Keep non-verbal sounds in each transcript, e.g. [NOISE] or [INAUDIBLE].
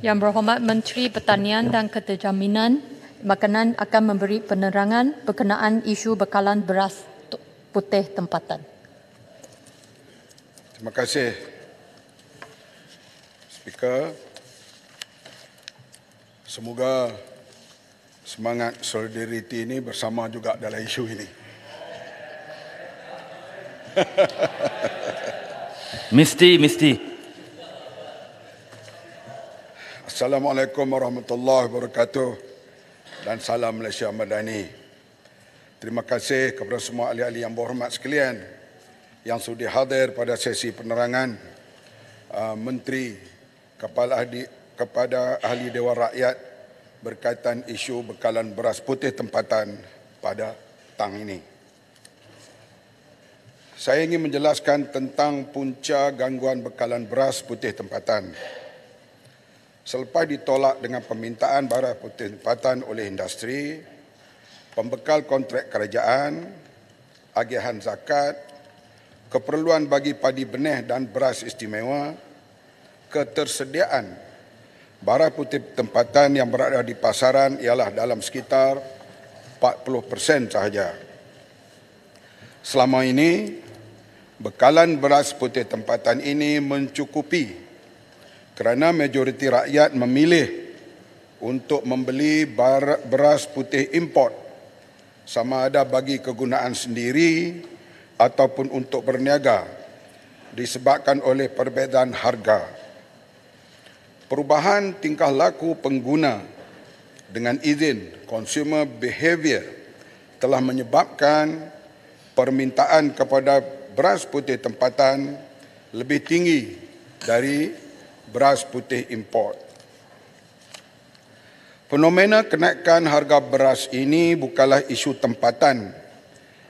Yang berhormat Menteri Pertanian dan Keterjaminan, makanan akan memberi penerangan berkenaan isu bekalan beras putih tempatan. Terima kasih. Speaker, semoga semangat solidariti ini bersama juga dalam isu ini. Misty, Misty. Assalamualaikum warahmatullahi wabarakatuh dan salam Malaysia Madani. Terima kasih kepada semua ahli-ahli yang berhormat sekalian yang sudi hadir pada sesi penerangan uh, Menteri Kepala Ahli kepada Ahli Dewan Rakyat berkaitan isu bekalan beras putih tempatan pada tang ini. Saya ingin menjelaskan tentang punca gangguan bekalan beras putih tempatan selepas ditolak dengan permintaan barah putih oleh industri, pembekal kontrak kerajaan, agihan zakat, keperluan bagi padi benih dan beras istimewa, ketersediaan barah putih tempatan yang berada di pasaran ialah dalam sekitar 40% sahaja. Selama ini, bekalan beras putih tempatan ini mencukupi kerana majoriti rakyat memilih untuk membeli beras putih import sama ada bagi kegunaan sendiri ataupun untuk berniaga disebabkan oleh perbezaan harga. Perubahan tingkah laku pengguna dengan izin consumer behavior telah menyebabkan permintaan kepada beras putih tempatan lebih tinggi dari beras putih import. Fenomena kenaikan harga beras ini bukanlah isu tempatan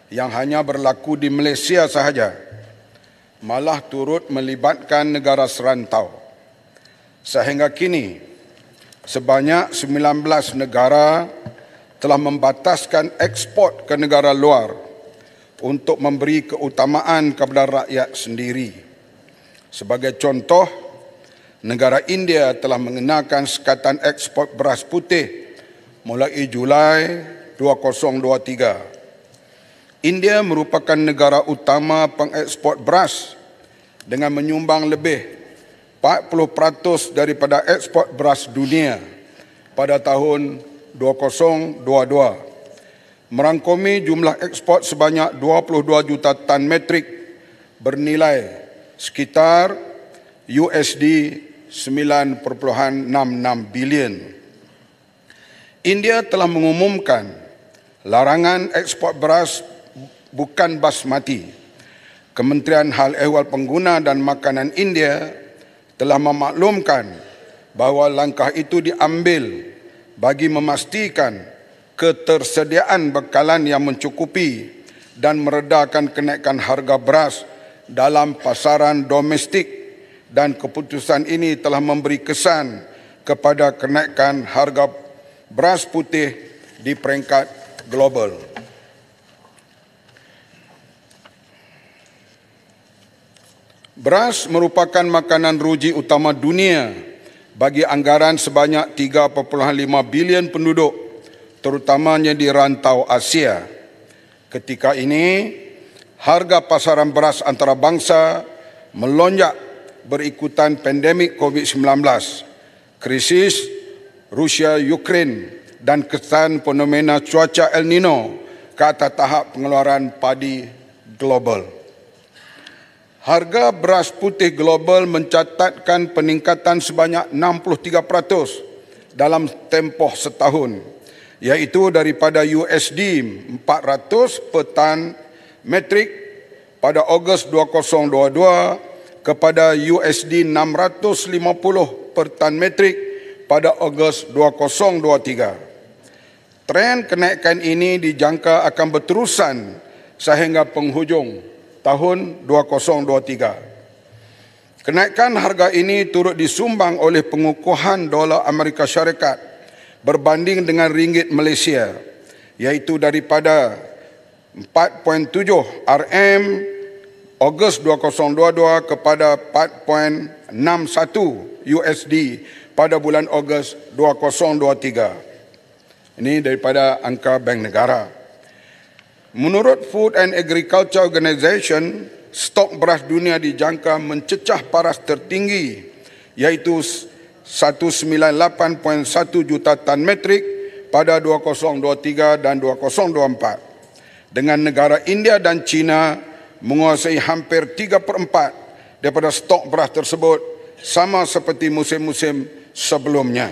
yang hanya berlaku di Malaysia sahaja, malah turut melibatkan negara serantau. Sehingga kini, sebanyak 19 negara telah membataskan ekspor ke negara luar untuk memberi keutamaan kepada rakyat sendiri. Sebagai contoh, negara India telah mengenakan sekatan ekspor beras putih mulai Julai 2023. India merupakan negara utama pengeksport beras dengan menyumbang lebih 40% daripada ekspor beras dunia pada tahun 2022. Merangkumi jumlah ekspor sebanyak 22 juta tan metrik bernilai sekitar USD 9.66 bilion. India telah mengumumkan larangan ekspor beras bukan basmati. Kementerian Hal Ehwal Pengguna dan Makanan India telah memaklumkan bahawa langkah itu diambil bagi memastikan ketersediaan bekalan yang mencukupi dan meredakan kenaikan harga beras dalam pasaran domestik dan keputusan ini telah memberi kesan kepada kenaikan harga beras putih di peringkat global. Beras merupakan makanan ruji utama dunia bagi anggaran sebanyak 3.5 bilion penduduk terutamanya di rantau Asia. Ketika ini, harga pasaran beras antarabangsa melonjak berikutan pandemik COVID-19, krisis Rusia-Ukraine dan kesan fenomena cuaca El Nino ke atas tahap pengeluaran padi global. Harga beras putih global mencatatkan peningkatan sebanyak 63% dalam tempoh setahun iaitu daripada USD 400 petan tan metrik pada Ogos 2022 kepada USD 650 per tan metrik pada Ogos 2023. Trend kenaikan ini dijangka akan berterusan sehingga penghujung tahun 2023. Kenaikan harga ini turut disumbang oleh pengukuhan dolar Amerika Syarikat berbanding dengan ringgit Malaysia iaitu daripada 4.7 RM Ogos 2022 kepada 4.61 USD pada bulan Ogos 2023. Ini daripada angka Bank Negara. Menurut Food and Agriculture Organization, stok beras dunia dijangka mencecah paras tertinggi iaitu 198.1 juta tan metrik pada 2023 dan 2024 dengan negara India dan China menguasai hampir 3 per 4 daripada stok beras tersebut sama seperti musim-musim sebelumnya.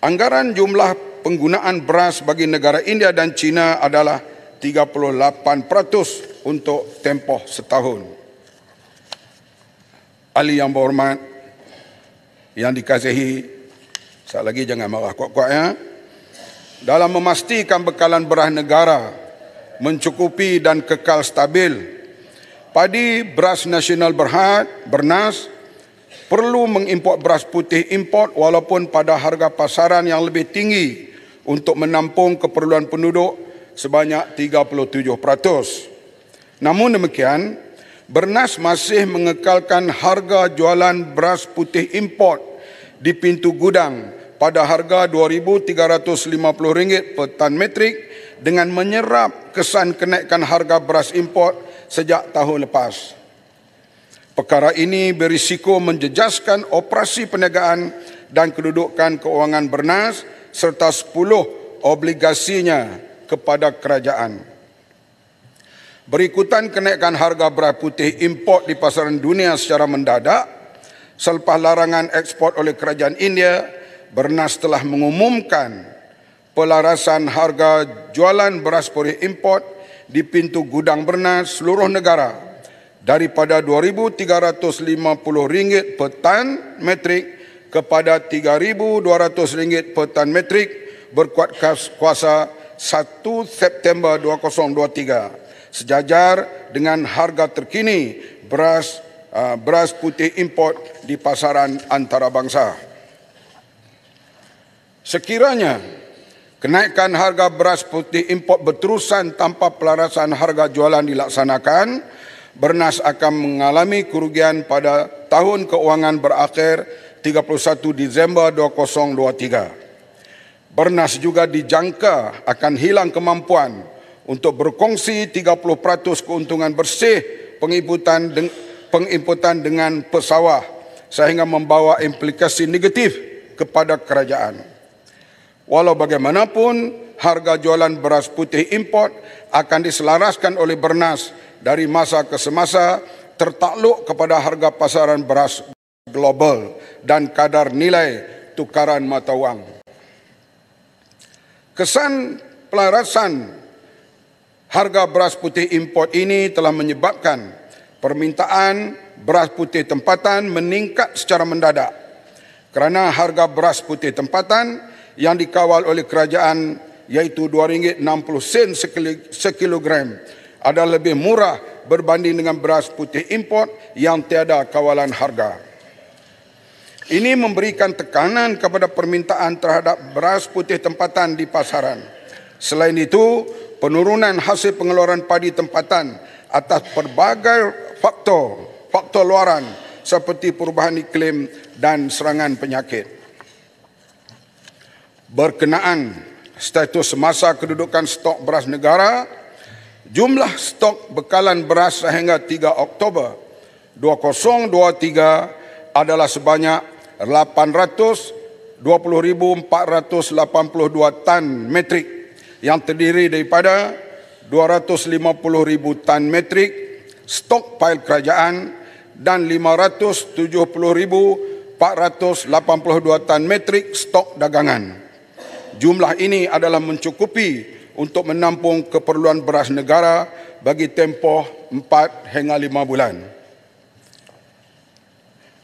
Anggaran jumlah penggunaan beras bagi negara India dan China adalah 38% untuk tempoh setahun. Ali yang berhormat, yang dikasihi, saya lagi jangan marah kuat-kuat ya. Dalam memastikan bekalan beras negara mencukupi dan kekal stabil. Padi beras nasional berhad, bernas, perlu mengimport beras putih import walaupun pada harga pasaran yang lebih tinggi untuk menampung keperluan penduduk sebanyak 37%. Namun demikian, bernas masih mengekalkan harga jualan beras putih import di pintu gudang pada harga RM2,350 per tan metrik dengan menyerap kesan kenaikan harga beras import sejak tahun lepas. Perkara ini berisiko menjejaskan operasi perniagaan dan kedudukan keuangan bernas serta 10 obligasinya kepada kerajaan. Berikutan kenaikan harga beras putih import di pasaran dunia secara mendadak selepas larangan ekspor oleh kerajaan India, Bernas telah mengumumkan pelarasan harga jualan beras purih import di pintu gudang bernas seluruh negara daripada RM2,350 per tan metrik kepada RM3,200 per tan metrik berkuat kuasa 1 September 2023 sejajar dengan harga terkini beras ah, beras putih import di pasaran antarabangsa. Sekiranya Kenaikan harga beras putih import berterusan tanpa pelarasan harga jualan dilaksanakan, Bernas akan mengalami kerugian pada tahun keuangan berakhir 31 Disember 2023. Bernas juga dijangka akan hilang kemampuan untuk berkongsi 30% keuntungan bersih pengimputan pengimputan dengan pesawah sehingga membawa implikasi negatif kepada kerajaan. Walau bagaimanapun, harga jualan beras putih import akan diselaraskan oleh Bernas dari masa ke semasa tertakluk kepada harga pasaran beras global dan kadar nilai tukaran mata wang. Kesan pelarasan harga beras putih import ini telah menyebabkan permintaan beras putih tempatan meningkat secara mendadak kerana harga beras putih tempatan yang dikawal oleh kerajaan iaitu RM2.60 sekilogram adalah lebih murah berbanding dengan beras putih import yang tiada kawalan harga. Ini memberikan tekanan kepada permintaan terhadap beras putih tempatan di pasaran. Selain itu, penurunan hasil pengeluaran padi tempatan atas pelbagai faktor, faktor luaran seperti perubahan iklim dan serangan penyakit berkenaan status semasa kedudukan stok beras negara, jumlah stok bekalan beras sehingga 3 Oktober 2023 adalah sebanyak 820,482 tan metrik yang terdiri daripada 250,000 tan metrik stok pail kerajaan dan 570,482 tan metrik stok dagangan. Jumlah ini adalah mencukupi untuk menampung keperluan beras negara bagi tempoh 4 hingga 5 bulan.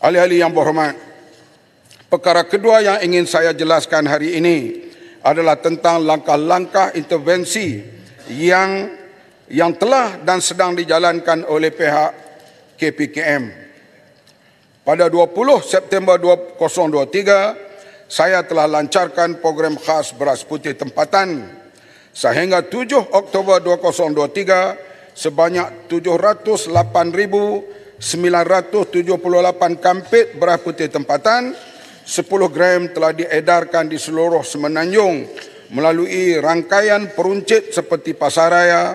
Ahli-ahli yang berhormat, perkara kedua yang ingin saya jelaskan hari ini adalah tentang langkah-langkah intervensi yang yang telah dan sedang dijalankan oleh pihak KPKM. Pada 20 September 2023, saya telah lancarkan program khas beras putih tempatan sehingga 7 Oktober 2023 sebanyak 708,978 kampit beras putih tempatan 10 gram telah diedarkan di seluruh Semenanjung melalui rangkaian peruncit seperti pasaraya,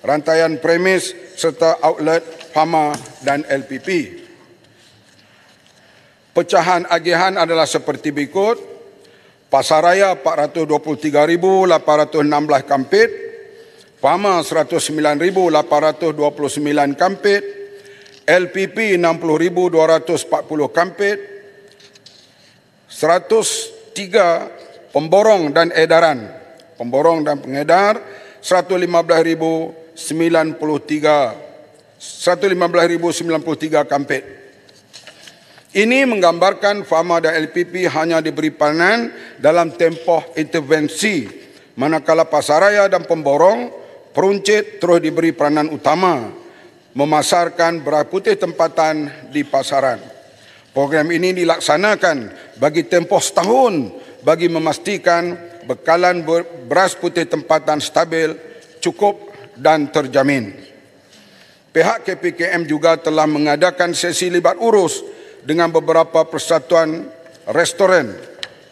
rantaian premis serta outlet Fama dan LPP pecahan agihan adalah seperti berikut. Pasaraya 423,816 kampit. Fama 109,829 kampit. LPP 60,240 kampit. 103 pemborong dan edaran. Pemborong dan pengedar 115,093 115,093 kampit. Ini menggambarkan FAMA dan LPP hanya diberi panen dalam tempoh intervensi manakala pasaraya dan pemborong peruncit terus diberi peranan utama memasarkan beras putih tempatan di pasaran. Program ini dilaksanakan bagi tempoh setahun bagi memastikan bekalan beras putih tempatan stabil, cukup dan terjamin. Pihak KPKM juga telah mengadakan sesi libat urus dengan beberapa persatuan restoran,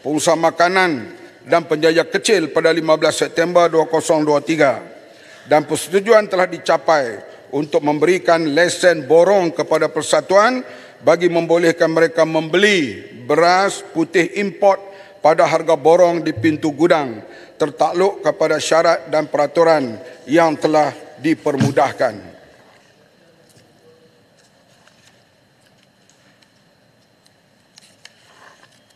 pengusaha makanan dan penjaja kecil pada 15 September 2023 dan persetujuan telah dicapai untuk memberikan lesen borong kepada persatuan bagi membolehkan mereka membeli beras putih import pada harga borong di pintu gudang tertakluk kepada syarat dan peraturan yang telah dipermudahkan.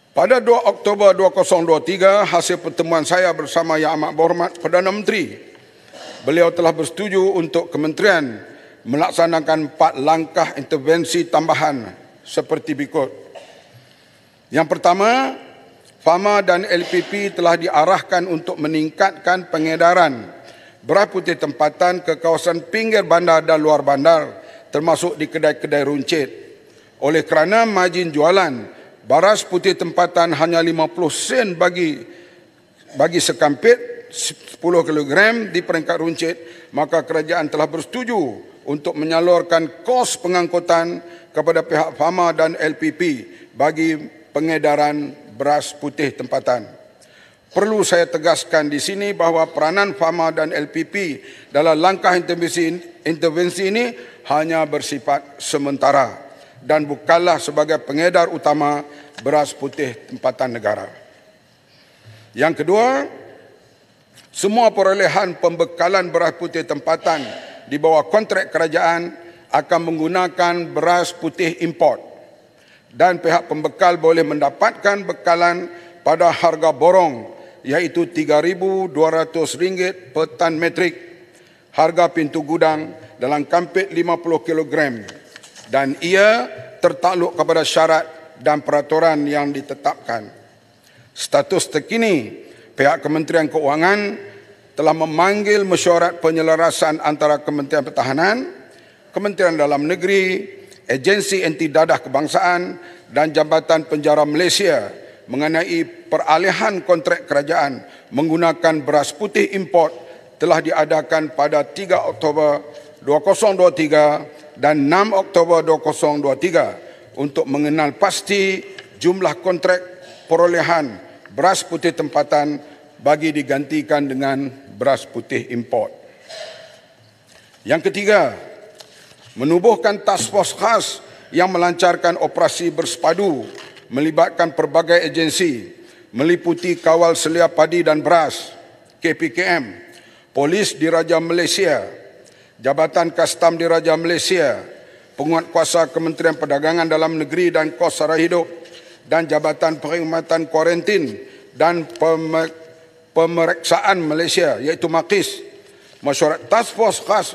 Pada 2 Oktober 2023, hasil pertemuan saya bersama Yang Amat Berhormat Perdana Menteri, beliau telah bersetuju untuk kementerian melaksanakan empat langkah intervensi tambahan seperti berikut. Yang pertama, FAMA dan LPP telah diarahkan untuk meningkatkan pengedaran beras putih tempatan ke kawasan pinggir bandar dan luar bandar termasuk di kedai-kedai runcit. Oleh kerana majin jualan Baras putih tempatan hanya 50 sen bagi bagi sekampit 10 kilogram di peringkat runcit, maka kerajaan telah bersetuju untuk menyalurkan kos pengangkutan kepada pihak Fama dan LPP bagi pengedaran beras putih tempatan. Perlu saya tegaskan di sini bahawa peranan Fama dan LPP dalam langkah intervensi intervensi ini hanya bersifat sementara dan bukanlah sebagai pengedar utama beras putih tempatan negara. Yang kedua, semua perolehan pembekalan beras putih tempatan di bawah kontrak kerajaan akan menggunakan beras putih import dan pihak pembekal boleh mendapatkan bekalan pada harga borong iaitu RM3,200 per tan metrik harga pintu gudang dalam kampit 50 kilogram dan ia tertakluk kepada syarat dan peraturan yang ditetapkan. Status terkini, pihak Kementerian Keuangan telah memanggil mesyuarat penyelarasan antara Kementerian Pertahanan, Kementerian Dalam Negeri, Agensi Anti Dadah Kebangsaan dan Jabatan Penjara Malaysia mengenai peralihan kontrak kerajaan menggunakan beras putih import telah diadakan pada 3 Oktober 2023 dan 6 Oktober 2023 untuk mengenal pasti jumlah kontrak perolehan beras putih tempatan bagi digantikan dengan beras putih import. Yang ketiga, menubuhkan task force khas yang melancarkan operasi bersepadu melibatkan pelbagai agensi meliputi Kawal Selia Padi dan Beras, KPKM, Polis Diraja Malaysia, Jabatan Kastam Diraja Malaysia, Penguat Kuasa Kementerian Perdagangan Dalam Negeri dan Kos Sara Hidup dan Jabatan Perkhidmatan Kuarantin dan Pemeriksaan Malaysia iaitu MAKIS masyarakat Task Force Khas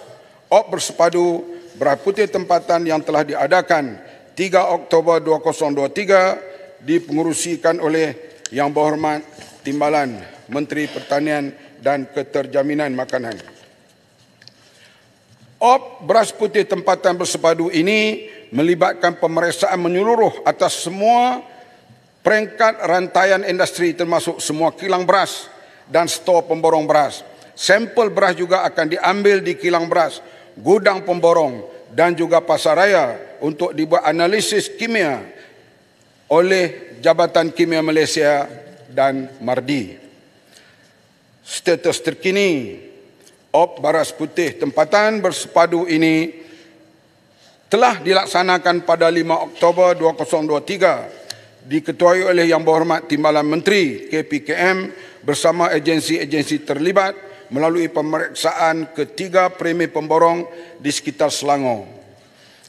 Op Bersepadu Berhaputi Tempatan yang telah diadakan 3 Oktober 2023 dipengurusikan oleh Yang Berhormat Timbalan Menteri Pertanian dan Keterjaminan Makanan. Op beras putih tempatan bersepadu ini melibatkan pemeriksaan menyeluruh atas semua peringkat rantaian industri termasuk semua kilang beras dan stor pemborong beras. Sampel beras juga akan diambil di kilang beras, gudang pemborong dan juga pasar raya untuk dibuat analisis kimia oleh Jabatan Kimia Malaysia dan MARDI. Status terkini op baras putih tempatan bersepadu ini telah dilaksanakan pada 5 Oktober 2023 diketuai oleh Yang Berhormat Timbalan Menteri KPKM bersama agensi-agensi terlibat melalui pemeriksaan ketiga premi pemborong di sekitar Selangor.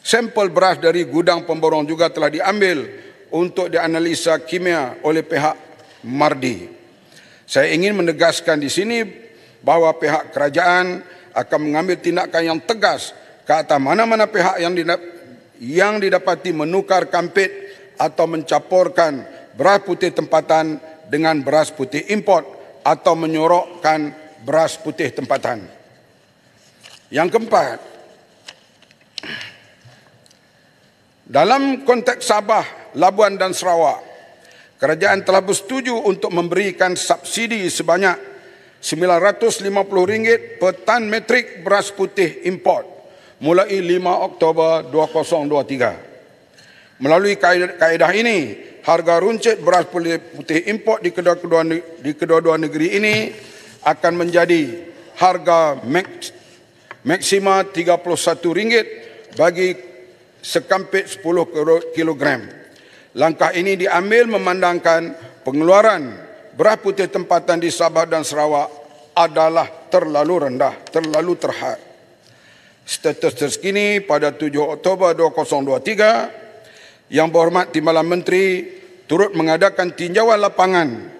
Sampel beras dari gudang pemborong juga telah diambil untuk dianalisa kimia oleh pihak Mardi. Saya ingin menegaskan di sini bahawa pihak kerajaan akan mengambil tindakan yang tegas ke atas mana-mana pihak yang didap yang didapati menukar kampit atau mencaporkan beras putih tempatan dengan beras putih import atau menyorokkan beras putih tempatan. Yang keempat, dalam konteks Sabah, Labuan dan Sarawak, kerajaan telah bersetuju untuk memberikan subsidi sebanyak 950 ringgit per tan metrik beras putih import mulai 5 Oktober 2023. Melalui kaedah ini, harga runcit beras putih import di kedua-kedua di kedua-dua negeri ini akan menjadi harga maks, maksima RM31 bagi sekampit 10 kilogram. Langkah ini diambil memandangkan pengeluaran Berah putih tempatan di Sabah dan Sarawak adalah terlalu rendah, terlalu terhad. Status terkini pada 7 Oktober 2023, Yang Berhormat Timbalan Menteri turut mengadakan tinjauan lapangan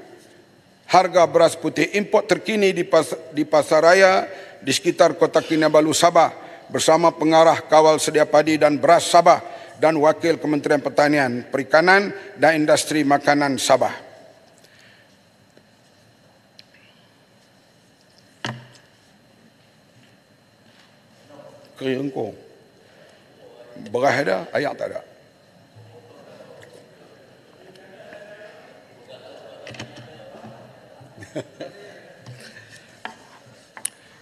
harga beras putih import terkini di, pas, di pasaraya di sekitar Kota Kinabalu Sabah bersama pengarah kawal sedia padi dan beras Sabah dan wakil Kementerian Pertanian, Perikanan dan Industri Makanan Sabah. kering kau. Berah ada, ayak tak ada. [LAUGHS]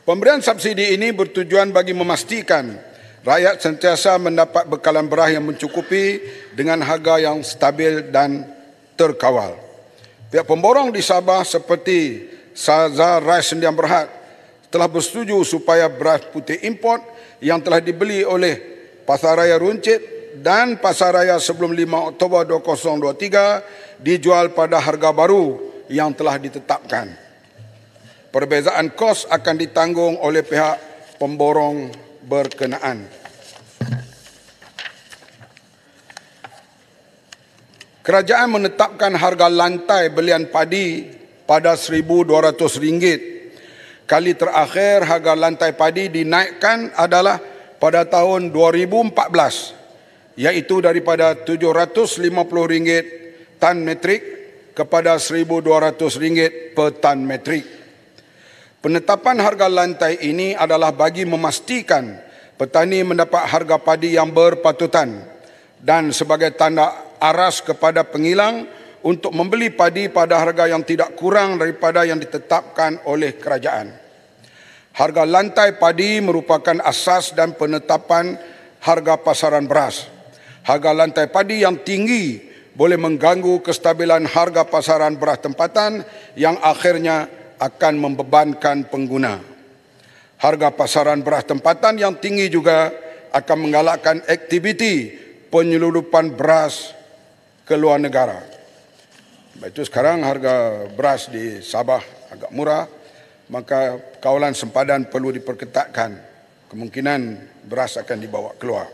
Pemberian subsidi ini bertujuan bagi memastikan rakyat sentiasa mendapat bekalan beras yang mencukupi dengan harga yang stabil dan terkawal. Pihak pemborong di Sabah seperti Sazar Rais Sendian Berhad telah bersetuju supaya beras putih import yang telah dibeli oleh Pasaraya Runcit dan Pasaraya sebelum 5 Oktober 2023 dijual pada harga baru yang telah ditetapkan. Perbezaan kos akan ditanggung oleh pihak pemborong berkenaan. Kerajaan menetapkan harga lantai belian padi pada RM1200 Kali terakhir harga lantai padi dinaikkan adalah pada tahun 2014 iaitu daripada RM750 tan metrik kepada RM1200 per tan metrik. Penetapan harga lantai ini adalah bagi memastikan petani mendapat harga padi yang berpatutan dan sebagai tanda aras kepada pengilang untuk membeli padi pada harga yang tidak kurang daripada yang ditetapkan oleh kerajaan. Harga lantai padi merupakan asas dan penetapan harga pasaran beras. Harga lantai padi yang tinggi boleh mengganggu kestabilan harga pasaran beras tempatan yang akhirnya akan membebankan pengguna. Harga pasaran beras tempatan yang tinggi juga akan menggalakkan aktiviti penyelundupan beras ke luar negara. Itu sekarang harga beras di Sabah agak murah, maka kawalan sempadan perlu diperketatkan. Kemungkinan beras akan dibawa keluar.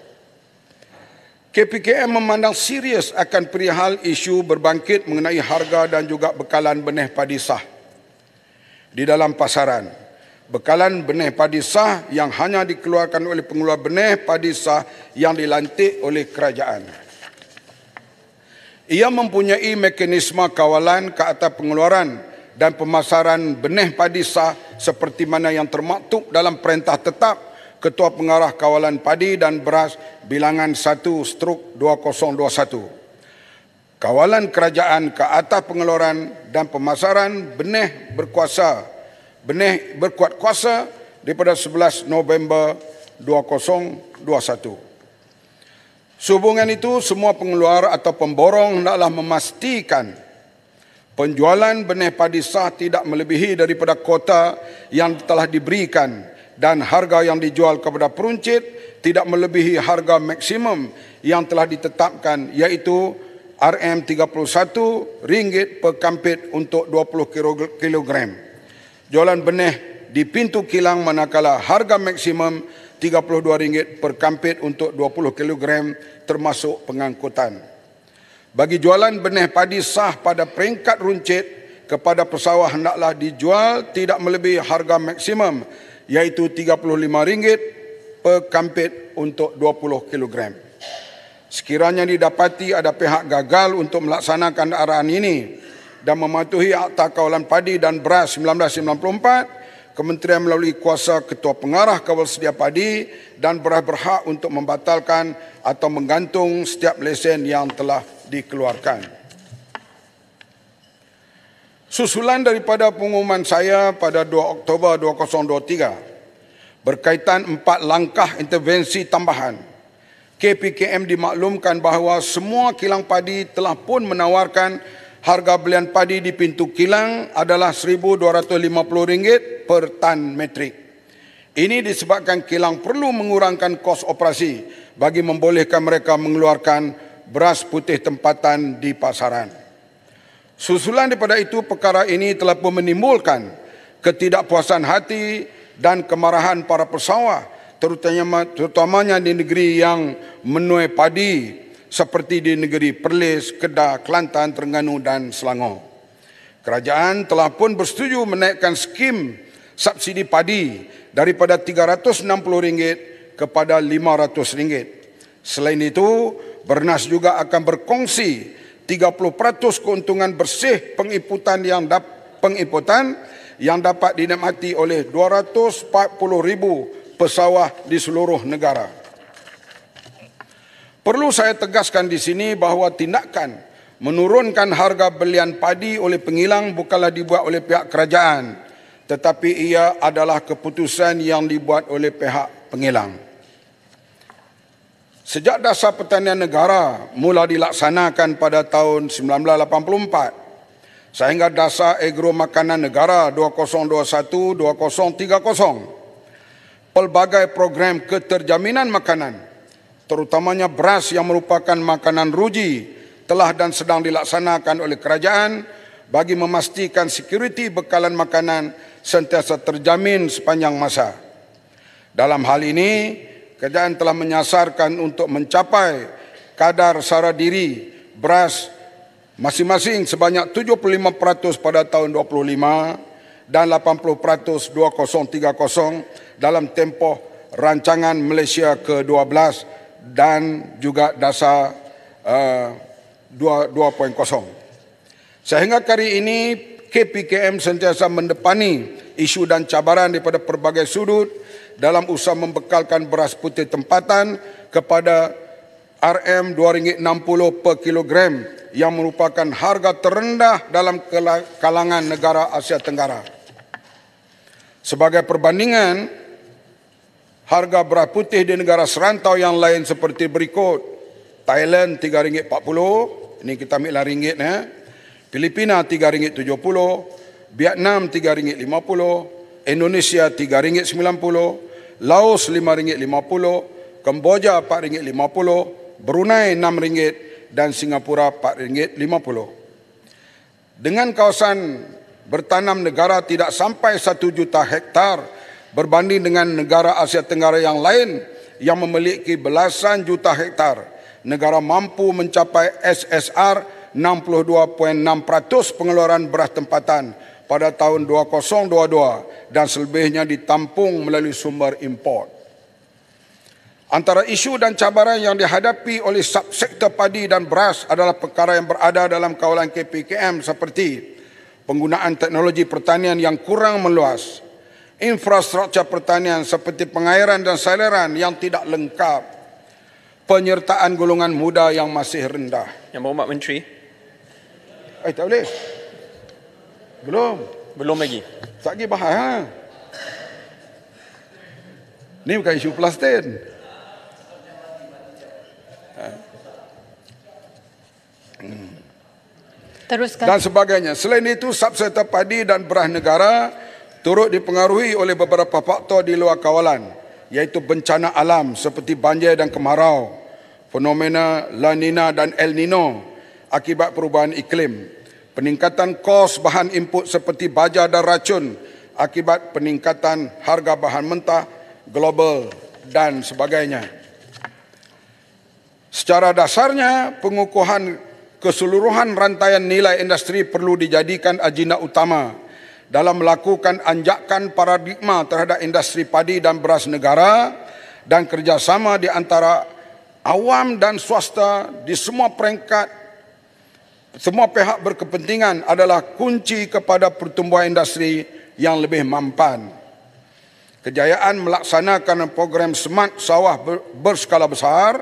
KPKM memandang serius akan perihal isu berbangkit mengenai harga dan juga bekalan benih padi sah di dalam pasaran. Bekalan benih padi sah yang hanya dikeluarkan oleh pengeluar benih padi sah yang dilantik oleh kerajaan. Ia mempunyai mekanisme kawalan ke atas pengeluaran dan pemasaran benih padi sah seperti mana yang termaktub dalam perintah tetap Ketua Pengarah Kawalan Padi dan Beras Bilangan 1 Struk 2021. Kawalan kerajaan ke atas pengeluaran dan pemasaran benih berkuasa benih berkuat kuasa daripada 11 November 2021. Sehubungan itu, semua pengeluar atau pemborong hendaklah memastikan penjualan benih padi sah tidak melebihi daripada kota yang telah diberikan dan harga yang dijual kepada peruncit tidak melebihi harga maksimum yang telah ditetapkan iaitu RM31 ringgit per kampit untuk 20 kg. Jualan benih di pintu kilang manakala harga maksimum RM32 per kampit untuk 20 kg termasuk pengangkutan. Bagi jualan benih padi sah pada peringkat runcit kepada pesawah hendaklah dijual tidak melebihi harga maksimum iaitu RM35 per kampit untuk 20 kg. Sekiranya didapati ada pihak gagal untuk melaksanakan arahan ini dan mematuhi Akta Kawalan Padi dan Beras 1994, Kementerian melalui kuasa Ketua Pengarah Kawal Sedia Padi dan berhak berhak untuk membatalkan atau menggantung setiap lesen yang telah dikeluarkan. Susulan daripada pengumuman saya pada 2 Oktober 2023 berkaitan empat langkah intervensi tambahan. KPKM dimaklumkan bahawa semua kilang padi telah pun menawarkan harga belian padi di pintu kilang adalah RM1,250 per tan metrik. Ini disebabkan kilang perlu mengurangkan kos operasi bagi membolehkan mereka mengeluarkan beras putih tempatan di pasaran. Susulan daripada itu, perkara ini telah pun menimbulkan ketidakpuasan hati dan kemarahan para pesawah terutamanya di negeri yang menuai padi seperti di negeri Perlis, Kedah, Kelantan, Terengganu dan Selangor. Kerajaan telah pun bersetuju menaikkan skim subsidi padi daripada RM360 kepada RM500. Selain itu, Bernas juga akan berkongsi 30% keuntungan bersih pengiputan yang pengiputan yang dapat dinikmati oleh 240,000 pesawah di seluruh negara. Perlu saya tegaskan di sini bahawa tindakan menurunkan harga belian padi oleh pengilang bukanlah dibuat oleh pihak kerajaan tetapi ia adalah keputusan yang dibuat oleh pihak pengilang. Sejak dasar pertanian negara mula dilaksanakan pada tahun 1984 sehingga dasar agro makanan negara 2021-2030 pelbagai program keterjaminan makanan terutamanya beras yang merupakan makanan ruji telah dan sedang dilaksanakan oleh kerajaan bagi memastikan security bekalan makanan sentiasa terjamin sepanjang masa. Dalam hal ini, kerajaan telah menyasarkan untuk mencapai kadar sara diri beras masing-masing sebanyak 75% pada tahun 25 dan 80% 2030 dalam tempoh rancangan Malaysia ke-12 dan juga dasar uh, eh, 2.0. Sehingga kali ini KPKM sentiasa mendepani isu dan cabaran daripada pelbagai sudut dalam usaha membekalkan beras putih tempatan kepada RM2.60 per kilogram yang merupakan harga terendah dalam kalangan negara Asia Tenggara. Sebagai perbandingan, harga beras putih di negara serantau yang lain seperti berikut. Thailand RM3.40, ini kita ambil lah ringgit ya. Filipina RM3.70, Vietnam RM3.50, Indonesia RM3.90, Laos RM5.50, Kemboja RM4.50, Brunei RM6 dan Singapura RM4.50. Dengan kawasan bertanam negara tidak sampai 1 juta hektar, berbanding dengan negara Asia Tenggara yang lain yang memiliki belasan juta hektar. Negara mampu mencapai SSR 62.6% pengeluaran beras tempatan pada tahun 2022 dan selebihnya ditampung melalui sumber import. Antara isu dan cabaran yang dihadapi oleh subsektor padi dan beras adalah perkara yang berada dalam kawalan KPKM seperti penggunaan teknologi pertanian yang kurang meluas, infrastruktur pertanian seperti pengairan dan saliran yang tidak lengkap, penyertaan golongan muda yang masih rendah. Yang berhormat Menteri. Eh, tak boleh. Belum. Belum lagi. Tak lagi bahas. Ha? Ini bukan isu plastik. Teruskan. Dan sebagainya. Selain itu, subsidi padi dan beras negara turut dipengaruhi oleh beberapa faktor di luar kawalan iaitu bencana alam seperti banjir dan kemarau, fenomena La Nina dan El Nino akibat perubahan iklim, peningkatan kos bahan input seperti baja dan racun akibat peningkatan harga bahan mentah global dan sebagainya. Secara dasarnya, pengukuhan keseluruhan rantaian nilai industri perlu dijadikan ajina utama dalam melakukan anjakan paradigma terhadap industri padi dan beras negara dan kerjasama di antara awam dan swasta di semua peringkat semua pihak berkepentingan adalah kunci kepada pertumbuhan industri yang lebih mampan. Kejayaan melaksanakan program Smart Sawah berskala besar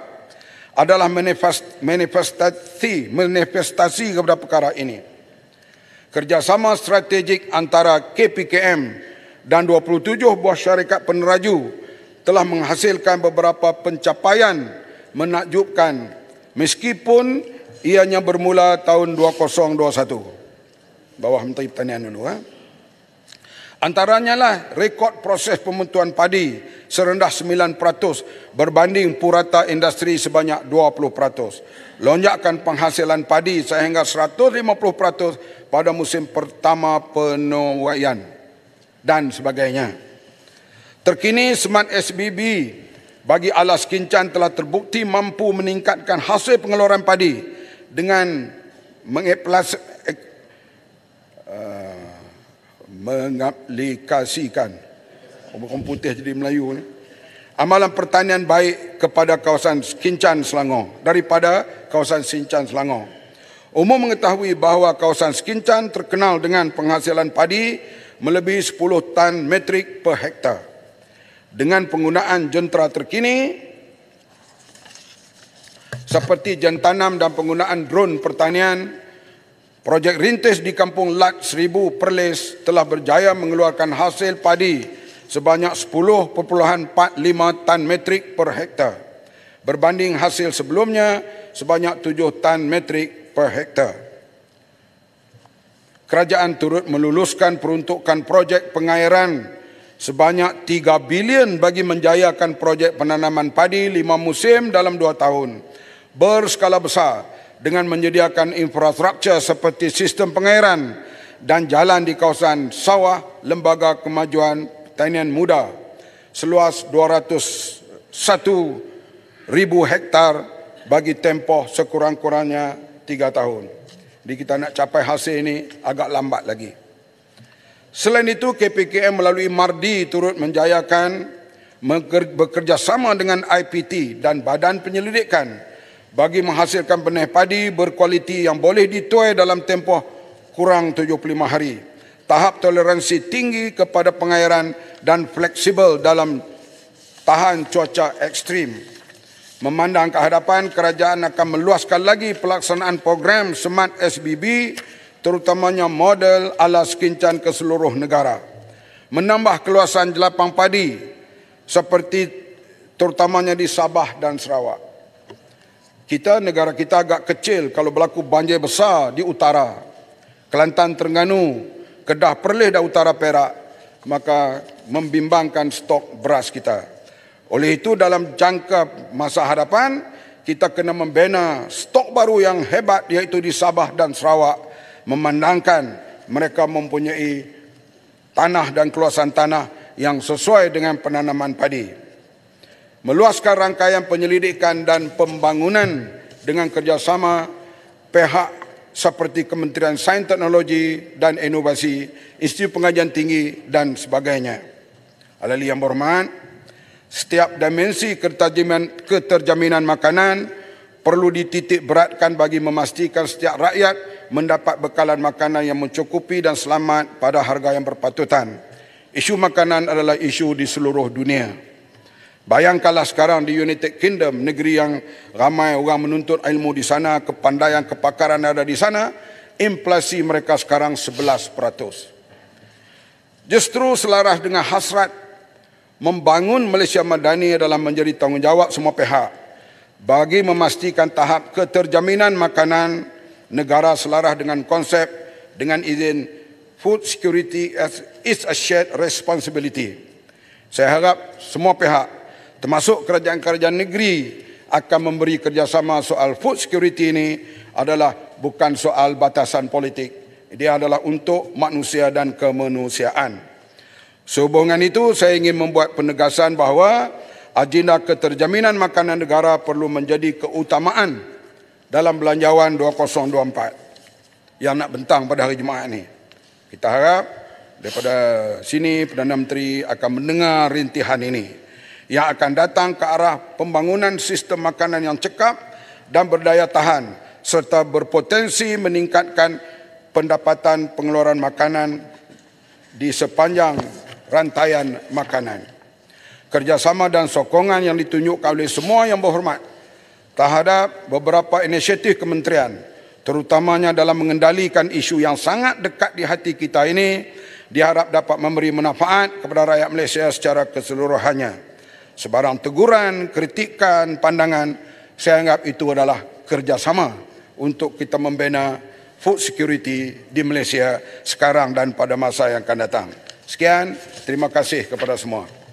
adalah manifestasi manifestasi kepada perkara ini kerjasama strategik antara KPKM dan 27 buah syarikat peneraju telah menghasilkan beberapa pencapaian menakjubkan meskipun ianya bermula tahun 2021. Bawah Menteri Pertanian dulu. Ha? Antaranya lah rekod proses pembentuan padi serendah 9% berbanding purata industri sebanyak 20%. Lonjakan penghasilan padi sehingga 150% pada musim pertama penuaian dan sebagainya. Terkini semat SBB bagi alas kincan telah terbukti mampu meningkatkan hasil pengeluaran padi dengan eh, mengaplikasikan komputer putih jadi Melayu ni. Amalan pertanian baik kepada kawasan Kincan Selangor daripada kawasan Sincan Selangor. Umum mengetahui bahawa kawasan Skincan terkenal dengan penghasilan padi melebihi 10 tan metrik per hektar. Dengan penggunaan jentera terkini seperti jantanam dan penggunaan drone pertanian, projek rintis di kampung Lat Seribu Perlis telah berjaya mengeluarkan hasil padi sebanyak 10.45 tan metrik per hektar berbanding hasil sebelumnya sebanyak 7 tan metrik per hektar. Kerajaan turut meluluskan peruntukan projek pengairan sebanyak 3 bilion bagi menjayakan projek penanaman padi lima musim dalam dua tahun berskala besar dengan menyediakan infrastruktur seperti sistem pengairan dan jalan di kawasan sawah Lembaga Kemajuan Pertanian Muda seluas 201 ribu hektar bagi tempoh sekurang-kurangnya tiga tahun. Jadi kita nak capai hasil ini agak lambat lagi. Selain itu, KPKM melalui MARDI turut menjayakan bekerjasama dengan IPT dan badan penyelidikan bagi menghasilkan benih padi berkualiti yang boleh dituai dalam tempoh kurang 75 hari. Tahap toleransi tinggi kepada pengairan dan fleksibel dalam tahan cuaca ekstrim. Memandang ke hadapan, kerajaan akan meluaskan lagi pelaksanaan program Smart SBB terutamanya model ala skincan ke seluruh negara. Menambah keluasan jelapang padi seperti terutamanya di Sabah dan Sarawak. Kita negara kita agak kecil kalau berlaku banjir besar di utara. Kelantan Terengganu, Kedah Perlis dan Utara Perak maka membimbangkan stok beras kita. Oleh itu dalam jangka masa hadapan kita kena membina stok baru yang hebat iaitu di Sabah dan Sarawak memandangkan mereka mempunyai tanah dan keluasan tanah yang sesuai dengan penanaman padi. Meluaskan rangkaian penyelidikan dan pembangunan dengan kerjasama pihak seperti Kementerian Sains Teknologi dan Inovasi, Institut Pengajian Tinggi dan sebagainya. Alali yang berhormat, setiap dimensi ketajaman keterjaminan makanan perlu dititik beratkan bagi memastikan setiap rakyat mendapat bekalan makanan yang mencukupi dan selamat pada harga yang berpatutan. Isu makanan adalah isu di seluruh dunia. Bayangkanlah sekarang di United Kingdom, negeri yang ramai orang menuntut ilmu di sana, kepandaian, kepakaran ada di sana, inflasi mereka sekarang 11%. Justru selaras dengan hasrat membangun Malaysia Madani adalah menjadi tanggungjawab semua pihak bagi memastikan tahap keterjaminan makanan negara selaras dengan konsep dengan izin food security as is a shared responsibility. Saya harap semua pihak termasuk kerajaan-kerajaan negeri akan memberi kerjasama soal food security ini adalah bukan soal batasan politik. Dia adalah untuk manusia dan kemanusiaan. Sehubungan itu, saya ingin membuat penegasan bahawa agenda keterjaminan makanan negara perlu menjadi keutamaan dalam belanjawan 2024 yang nak bentang pada hari Jumaat ini. Kita harap daripada sini Perdana Menteri akan mendengar rintihan ini yang akan datang ke arah pembangunan sistem makanan yang cekap dan berdaya tahan serta berpotensi meningkatkan pendapatan pengeluaran makanan di sepanjang rantaian makanan. Kerjasama dan sokongan yang ditunjukkan oleh semua yang berhormat terhadap beberapa inisiatif kementerian terutamanya dalam mengendalikan isu yang sangat dekat di hati kita ini diharap dapat memberi manfaat kepada rakyat Malaysia secara keseluruhannya. Sebarang teguran, kritikan, pandangan saya anggap itu adalah kerjasama untuk kita membina food security di Malaysia sekarang dan pada masa yang akan datang. Sekian, terima kasih kepada semua.